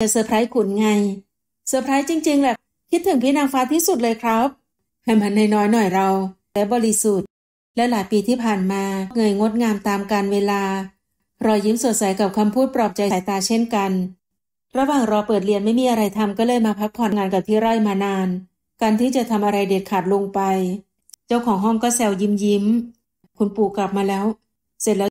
จะเซอร์ไพรส์คุณไงเซอร์ไพรส์จริง ๆแหละคิดถึงพี่นางฟ้าที่สุดเลยครับให้มันน้อยหน่อยเราและบริสุทธิ์ และหลายปีที่ผ่านมาเงยงดงามตามการเวลา รอยยิ้มสดใสกับคำพูดปลอบใจสายตาเช่นกัน ระหว่างรอเปิดเรียนไม่มีอะไรทำก็เลยมาพักผ่อนงานกับที่ไร่มานาน การที่จะทำอะไรเด็ดขาดลงไป เจ้าของห้องก็แซวยิ้มยิ้มคุณปู่กลับมาแล้วเสร็จแล้ว